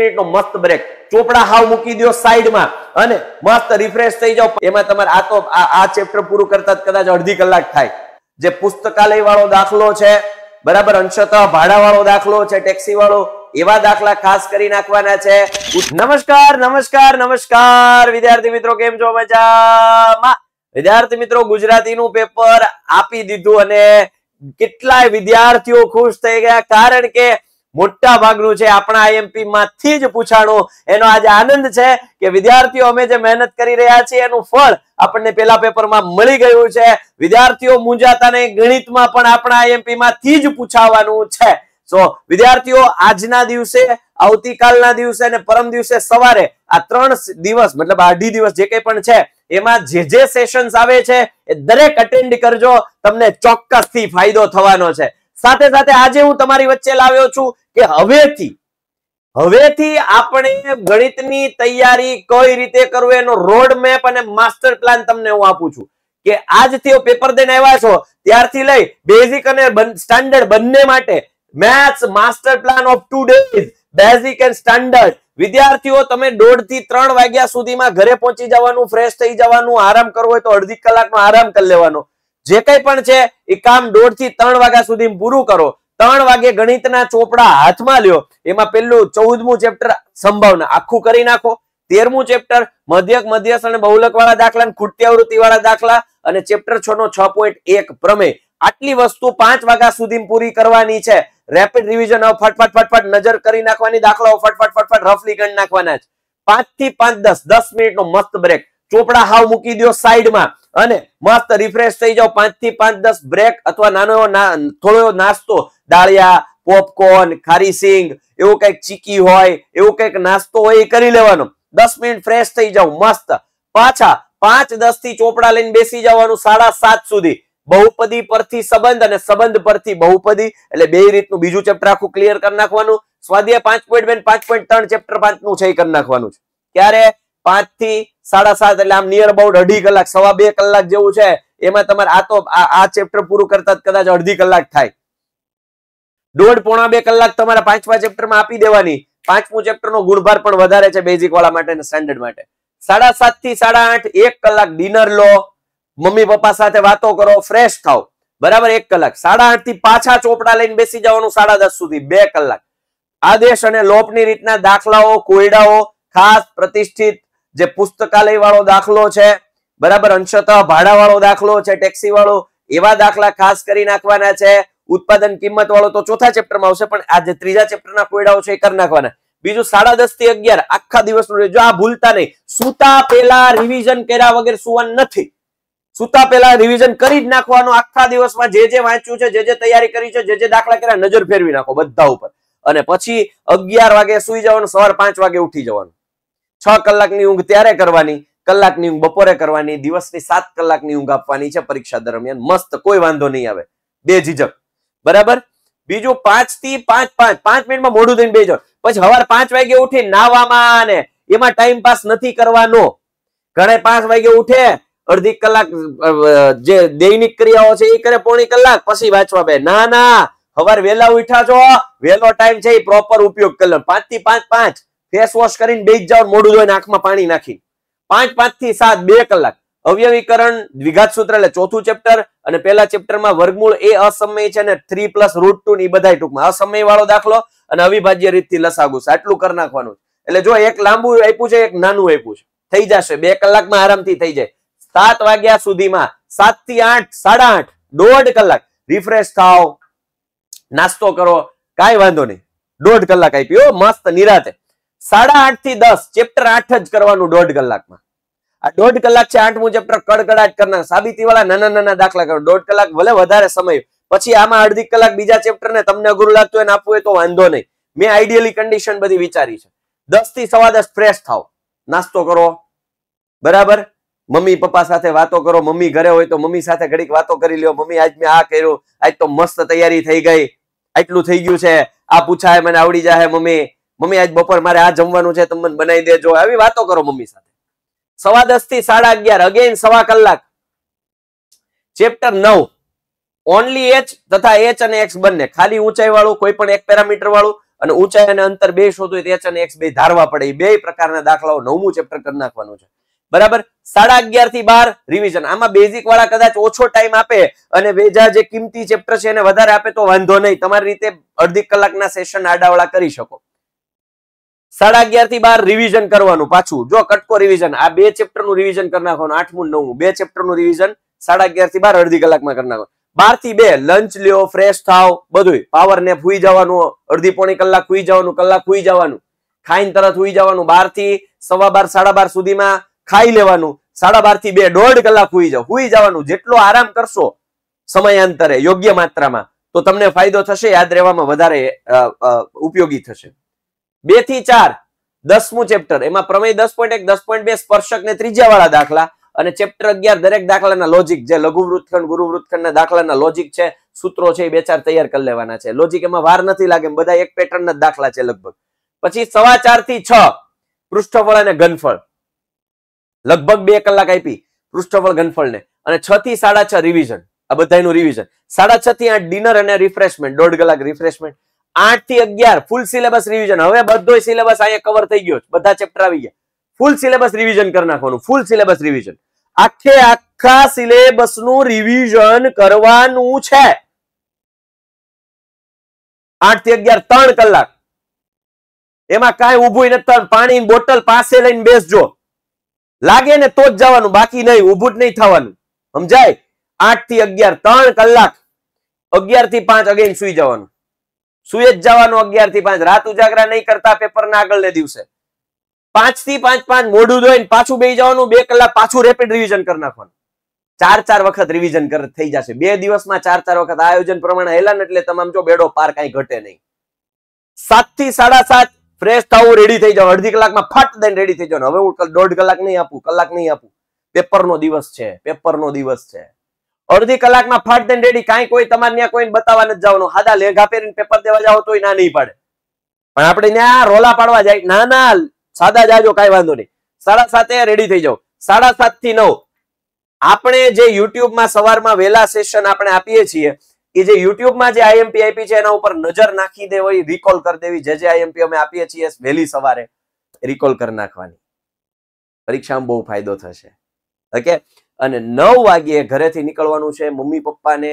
મિનિટનો મસ્ત બ્રેક ચોપડા હાવ મૂકી દો સાઈડમાં અને મસ્ત રિફ્રેશ થઈ જાવ એમાં તમારે આ તો આ ચેપ્ટર પૂરું કરતા કદાચ અડધી કલાક થાય જે પુસ્તકાલય વાળો દાખલો છે બરાબર અંશત ભાડા વાળો દાખલો છે ટેક્સી વાળો એવા દાખલા ખાસ કરી નાખવાના છે નમસ્કાર નમસ્કાર નમસ્કાર વિદ્યાર્થી મિત્રો કેમ છો મજામાં વિદ્યાર્થી મિત્રો ગુજરાતીનું પેપર આપી દીધું અને કેટલાય વિદ્યાર્થીઓ ખુશ થઈ ગયા કારણ કે મોટા ભાગનું છે આપણા આઈએમપી માંથી જ પૂછાણું એનો આજે આનંદ છે કે વિદ્યાર્થીઓ અમે જે મહેનત કરી રહ્યા છીએ એનું ફળ આપણને પેલા પેપરમાં મળી ગયું છે વિદ્યાર્થીઓ મૂંઝાતા ને ગણિતમાં પણ આપણા આઈએમપી માંથી જ પૂછાવાનું છે સો વિદ્યાર્થીઓ આજના દિવસે આવતીકાલના દિવસે અને પરમ દિવસે સવારે આ ત્રણ દિવસ મતલબ અઢી દિવસ જે કઈ પણ છે એમાં જે જે સેશન્સ આવે છે એ દરેક અટેન્ડ કરજો તમને ચોક્કસથી ફાયદો થવાનો છે સાથે સાથે આજે હું તમારી વચ્ચે લાવ્યો છું કે હવેથી હવેથી આપણે ગણિતની તૈયારી કઈ રીતે કરવું એનો રોડ મેપ અને માસ્ટર પ્લાન તમને હું આપું છું કે આજથી પેપર દેને આવ્યા છો ત્યારથી લઈ બેઝિક અને સ્ટાન્ડર્ડ બંને માટે maths master plan of two days basic and standard વિદ્યાર્થીઓ તમે દોઢ થી ત્રણ વાગ્યા સુધીમાં ઘરે પહોંચી જવાનું ફ્રેશ થઈ જવાનું આરામ કરવો હોય તો અડધી કલાકનો આરામ કરી લેવાનો જે કંઈ પણ છે એ કામ દોઢ થી ત્રણ વાગ્યા સુધી પૂરું કરો ત્રણ વાગે ગણિતના ચોપડા હાથમાં લ્યો એમાં પેલું ચૌદમું ચેપ્ટર સંભાવના આખું કરી નાખો તેરમું ચેપ્ટર મધ્યક મધ્યસ અને બહુલક વાળા દાખલા ખૂટતી આવૃત્તિ વાળા દાખલા અને ચેપ્ટર છ નો છ પોઈન્ટ એક પ્રમે આટલી વસ્તુ પાંચ વાગ્યા સુધી પૂરી કરવાની છે રેપિડ રિવિઝન ફટફટ ફટફટ નજર કરી નાખવાની દાખલાઓ ફટફટ ફટફટ રફલી ગણ નાખવાના છે પાંચ થી પાંચ દસ દસ મિનિટ મસ્ત બ્રેક ચોપડા હાવ મૂકી દો સાઈડમાં અને મસ્ત રિફ્રેશ થઈ જાઓ પાંચ થી પાંચ દસ બ્રેક અથવા નાનો એવો થોડો નાસ્તો દાળિયા પોપકોર્ન ખારી સિંગ એવું કઈક ચીકી હોય એવું કઈક નાસ્તો હોય એ કરી લેવાનો દસ મિનિટ ફ્રેશ થઈ જાવ મસ્ત પાછા પાંચ દસ થી ચોપડા લઈને બેસી જવાનું સાડા સાત સુધી બહુપદી પરથી સંબંધ અને સંબંધ પરથી બહુપદી એટલે બે રીતનું બીજું ચેપ્ટર આખું ક્લિયર કરી નાખવાનું સ્વાધ્યાય પાંચ પોઈન્ટ બેન પાંચ પોઈન્ટ ત્રણ ચેપ્ટર પાંચ નું છે કરી નાખવાનું છે ક્યારે પાંચ થી સાડા સાત એટલે આમ નિયર અબાઉટ અઢી કલાક સવા બે કલાક જેવું છે એમાં તમારે આ તો આ ચેપ્ટર પૂરું કરતા કદાચ અડધી કલાક થાય દોઢ પોણા બે કલાક તમારા પાંચમા ચેપ્ટરમાં આપી દેવાની પાંચમું ચેપ્ટરનો ગુણભાર પણ વધારે છે બેઝિક વાળા માટે અને માટે સાડા સાત થી સાડા આઠ એક કલાક ડિનર લો મમ્મી પપ્પા સાથે વાતો કરો ફ્રેશ થાવ બરાબર એક કલાક સાડા આઠ થી પાછા ચોપડા લઈને બેસી જવાનું સાડા દસ સુધી બે કલાક આદેશ અને લોપની રીતના દાખલાઓ કોયડાઓ ખાસ પ્રતિષ્ઠિત જે પુસ્તકાલય વાળો દાખલો છે બરાબર અંશતઃ ભાડા વાળો દાખલો છે ટેક્સી વાળો એવા દાખલા ખાસ કરી નાખવાના છે ઉત્પાદન કિંમત વાળો તો ચોથા ચેપ્ટરમાં આવશે પણ આ જે ત્રીજા ચેપ્ટરના કોયડાઓ છે એ કરી નાખવાના બીજું સાડા દસ થી અગિયાર આખા દિવસનું રહેજો આ ભૂલતા નહીં સુતા પેલા રિવિઝન કર્યા વગર સુવાનું નથી સુતા પેલા રિવિઝન કરી જ નાખવાનો આખા દિવસમાં જે જે વાંચ્યું છે જે જે તૈયારી કરી છે જે જે દાખલા કર્યા નજર ફેરવી નાખો બધા ઉપર અને પછી અગિયાર વાગે સુઈ જવાનું સવાર પાંચ વાગે ઉઠી જવાનું છ કલાકની ઊંઘ ત્યારે કરવાની કલાકની ઊંઘ બપોરે કરવાની દિવસની સાત કલાકની ઊંઘ આપવાની છે પરીક્ષા દરમિયાન મસ્ત કોઈ વાંધો નહીં આવે બે ઝીઝક બરાબર બીજું પાંચ થી પાંચ પાંચ પાંચ મિનિટમાં મોડું થઈને બેજો પછી હવાર પાંચ વાગે ઉઠી નાવામાં ને એમાં ટાઈમ પાસ નથી કરવાનો ઘરે પાંચ વાગે ઉઠે અડધી કલાક જે દૈનિક ક્રિયાઓ છે એ કરે પોણી કલાક પછી વાંચવા બે ના ના હવાર વેલા ઉઠા છો વેલો ટાઈમ છે એ પ્રોપર ઉપયોગ કરો પાંચ થી પાંચ પાંચ ફેસ વોશ કરીને બેસી જાઓ મોઢું ધોઈને આંખમાં પાણી નાખી પાંચ પાંચ થી સાત બે કલાક અવયવીકરણ દ્વિઘાત સૂત્ર એટલે ચોથું ચેપ્ટર અને પહેલા ચેપ્ટરમાં વર્ગમૂળ એ અસમય છે અને થ્રી પ્લસ રૂટ ટુ ની બધા ટૂંકમાં અસમય વાળો દાખલો અને અવિભાજ્ય રીતથી લસાગુ આટલું કરી નાખવાનું એટલે જો એક લાંબુ આપ્યું છે એક નાનું આપ્યું છે થઈ જશે બે કલાકમાં આરામથી થઈ જાય સાત વાગ્યા સુધીમાં સાત થી આઠ સાડા આઠ દોઢ કલાક રિફ્રેશ થાવ નાસ્તો કરો કાંઈ વાંધો નહીં દોઢ કલાક આપ્યો મસ્ત નિરાતે સાડા આઠ થી દસ ચેપ્ટર આઠ જ કરવાનું દોઢ કલાકમાં આ દોઢ કલાક છે આઠમું ચેપ્ટર કડકડાટ કરનાર સાબિતી વાળા નાના નાના દાખલા કરો દોઢ કલાક ભલે વધારે સમય પછી આમાં અડધી કલાક બીજા ચેપ્ટર ને તમને અઘરું લાગતું હોય આપવું હોય તો વાંધો નહીં મેં આઈડિયલી કંડિશન બધી વિચારી છે દસ થી સવા દસ ફ્રેશ થાવ નાસ્તો કરો બરાબર મમ્મી પપ્પા સાથે વાતો કરો મમ્મી ઘરે હોય તો મમ્મી સાથે ઘડીક વાતો કરી લ્યો મમ્મી આજ મેં આ કર્યું આજ તો મસ્ત તૈયારી થઈ ગઈ આટલું થઈ ગયું છે આ પૂછાય મને આવડી જાય મમ્મી મમ્મી આજ બપોર મારે આ જમવાનું છે તમને બનાવી દેજો આવી વાતો કરો મમ્મી સાથે સવા દસ થી સાડા અગિયાર અગેન સવા કલાક ચેપ્ટર નવ ઓનલી એચ તથા એચ અને એક્સ બંને ખાલી ઊંચાઈ વાળું કોઈ પણ એક પેરામીટર વાળું અને ઊંચાઈ અને અંતર બે શોધવું હોય એચ અને એક્સ બે ધારવા પડે એ બે પ્રકારના દાખલાઓ નવમું ચેપ્ટર કરી નાખવાનું છે બરાબર સાડા અગિયાર થી બાર રિવિઝન આમાં બેઝિક વાળા કદાચ ઓછો ટાઈમ આપે અને વેજા જે કિંમતી ચેપ્ટર છે એને વધારે આપે તો વાંધો નહીં તમારી રીતે અડધી કલાકના સેશન આડાવાળા કરી શકો સાડા અગિયાર થી બાર રિવિઝન કરવાનું પાછું જો કટકો રિવિઝન આ બે ચેપ્ટર નું રિવિઝન કરી નાખવાનું આઠમું નવમું બે ચેપ્ટર નું રિવિઝન સાડા અગિયાર થી બાર અડધી કલાકમાં કરી નાખવાનું બાર થી બે લંચ લ્યો ફ્રેશ થાવ બધું પાવર ને હુઈ જવાનું અડધી પોણી કલાક હુઈ જવાનું કલાક હુઈ જવાનું ખાઈને તરત હુઈ જવાનું બાર થી સવા બાર સાડા બાર સુધીમાં ખાઈ લેવાનું સાડા બાર થી બે દોઢ કલાક હુઈ જાવ હુઈ જવાનું જેટલો આરામ કરશો સમયાંતરે યોગ્ય માત્રામાં તો તમને ફાયદો થશે યાદ રહેવામાં વધારે ઉપયોગી થશે બે થી ચાર દસમું ચેપ્ટર એમાં પ્રમેય દસ પોઈન્ટ એક દસ પોઈન્ટ બે સ્પર્શક ને ત્રીજા વાળા દાખલા અને ચેપ્ટર અગિયાર દરેક દાખલાના લોજિક જે લઘુ વૃત્તખંડ ગુરુ વૃત્તખંડના દાખલાના લોજિક છે સૂત્રો છે એ બે ચાર તૈયાર કરી લેવાના છે લોજિક એમાં વાર નથી લાગે બધા એક પેટર્નના દાખલા છે લગભગ પછી સવા ચાર થી છ પૃષ્ઠફળ અને ઘનફળ લગભગ બે કલાક આપી પૃષ્ઠફળ ને અને છ થી સાડા છ રિવિઝન આ બધાનું રિવિઝન સાડા છ થી આઠ ડિનર અને રિફ્રેશમેન્ટ દોઢ કલાક રિફ્રેશમેન્ટ આઠ થી અગિયાર ફૂલ સિલેબસ રિવિઝન હવે બધો સિલેબસ અહીંયા કવર થઈ ગયો બધા ચેપ્ટર આવી ગયા ફૂલ સિલેબસ રિવિઝન કરી નાખવાનું ફૂલ સિલેબસ રિવિઝન આખે આખા સિલેબસ નું રિવિઝન કરવાનું છે આઠ થી અગિયાર ત્રણ કલાક એમાં કાંઈ ઉભું નથી પાણી બોટલ પાસે લઈને બેસજો લાગે ને તો જ જવાનું બાકી નહીં ઉભું જ નહીં થવાનું સમજાય આઠ થી અગિયાર ત્રણ કલાક અગિયાર થી પાંચ અગેન સુઈ જવાનું સુઈ જવાનું અગિયાર થી પાંચ રાત ઉજાગરા નહીં કરતા પેપર ના આગળને દિવસે પાંચ થી પાંચ પાંચ મોઢું ધોઈને પાછું બે જવાનું બે કલાક પાછું રેપિડ રિવિઝન કરી નાખવાનું ચાર ચાર વખત રિવિઝન થઈ જશે બે દિવસમાં ચાર ચાર વખત આયોજન પ્રમાણે હેલાન એટલે તમામ જો બેડો પાર કઈ ઘટે નહીં સાત થી સાડા સાત ફ્રેશ થવું રેડી થઈ જાવ અડધી કલાકમાં ફટ દઈને રેડી થઈ જાવ હવે હું દોઢ કલાક નહીં આપું કલાક નહીં આપું પેપરનો દિવસ છે પેપરનો દિવસ છે અડધી કલાકમાં ફાટ દઈને રેડી કાંઈ કોઈ તમારે ત્યાં કોઈને બતાવવા નથી જવાનું હાદા લેઘા પહેરીને પેપર દેવા જાવ તો ના નહીં પડે પણ આપણે ત્યાં રોલા પાડવા જાય ના ના સાદા જાજો કાંઈ વાંધો નહીં સાડા સાતે રેડી થઈ જાવ સાડા સાત થી નવ આપણે જે યુટ્યુબમાં સવારમાં વહેલા સેશન આપણે આપીએ છીએ એ જે યુટ્યુબમાં જે આઈએમપી આઈપી છે એના ઉપર નજર નાખી દેવી રિકોલ કરી દેવી જે જે આઈએમપી અમે આપીએ છીએ વહેલી સવારે રિકોલ કરી નાખવાની પરીક્ષામાં બહુ ફાયદો થશે ઓકે અને નવ વાગ્યે ઘરેથી નીકળવાનું છે મમ્મી પપ્પાને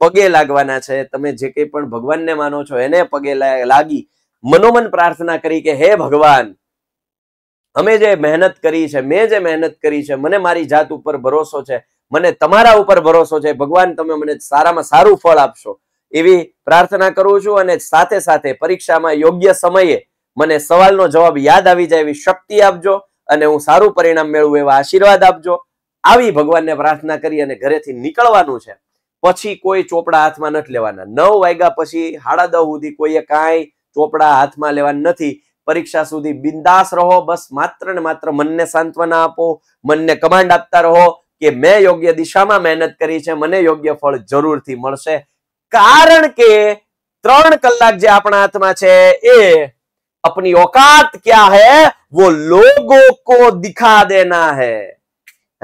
પગે લાગવાના છે તમે જે કંઈ પણ ભગવાનને માનો છો એને પગે લાગી મનોમન પ્રાર્થના કરી કે હે ભગવાન અમે જે મહેનત કરી છે મેં જે મહેનત કરી છે મને મારી જાત ઉપર ભરોસો છે મને તમારા ઉપર ભરોસો છે ભગવાન તમે મને સારામાં સારું ફળ આપશો એવી પ્રાર્થના કરું છું અને સાથે સાથે પરીક્ષામાં યોગ્ય સમયે મને સવાલનો જવાબ યાદ આવી જાય એવી શક્તિ આપજો અને હું સારું પરિણામ મેળવું એવા આશીર્વાદ આપજો આવી ભગવાનને પ્રાર્થના કરી અને ઘરેથી નીકળવાનું છે પછી કોઈ ચોપડા હાથમાં નથી લેવાના નવ વાગ્યા પછી સાડા દહ સુધી કોઈએ કાંઈ ચોપડા હાથમાં લેવાના નથી પરીક્ષા સુધી બિંદાસ રહો બસ માત્ર ને માત્ર મનને સાંત્વના આપો મનને કમાન્ડ આપતા રહો કે મેં યોગ્ય દિશામાં મહેનત કરી છે મને યોગ્ય ફળ જરૂરથી મળશે કારણ કે ત્રણ કલાક જે આપણા હાથમાં છે એ આપણી ઓકાત ક્યાં હે વો લોગો કો दिखा देना है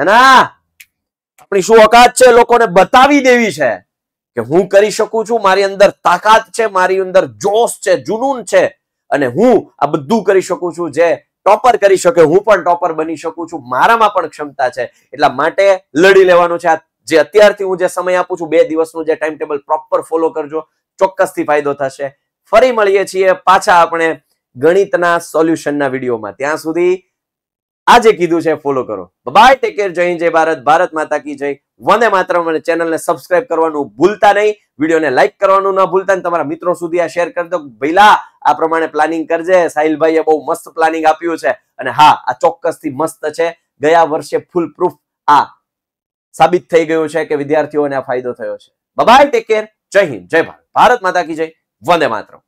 આપણી શું ઓકાત છે લોકોને બતાવી દેવી છે કે હું કરી શકું છું મારી અંદર તાકાત છે મારી અંદર જોશ છે જુનૂન છે અને હું આ બધું કરી શકું છું જે ટોપર કરી શકે હું પણ ટોપર બની શકું છું મારામાં પણ ક્ષમતા છે એટલા માટે લડી લેવાનું છે જે અત્યારથી હું જે સમય આપું છું બે દિવસનું જે ટાઈમ ટેબલ પ્રોપર ફોલો કરજો ચોક્કસથી ફાયદો થશે ફરી મળીએ છીએ પાછા આપણે ગણિતના સોલ્યુશનના વિડીયોમાં ત્યાં સુધી આ કીધું છે ફોલો કરો બાય ટેક કેર જય જય ભારત ભારત માતા કી જય વંદે માતરમ ચેનલને સબસ્ક્રાઇબ કરવાનું ભૂલતા નહીં વિડીયોને લાઇક કરવાનું ન ભૂલતા તમારા મિત્રો સુધી આ શેર કરી દો ભઈલા આ પ્રમાણે પ્લાનિંગ કરજે સાહિલભાઈએ બહુ મસ્ત પ્લાનિંગ આપ્યું છે અને હા આ ચોક્કસથી મસ્ત છે ગયા વર્ષે ફૂલ પ્રૂફ આ સાબિત થઈ ગયું છે કે વિદ્યાર્થીઓને આ ફાયદો થયો છે બાય ટેક કેર જય હિન્દ જય ભારત ભારત માતા કી જય વંદે માતરમ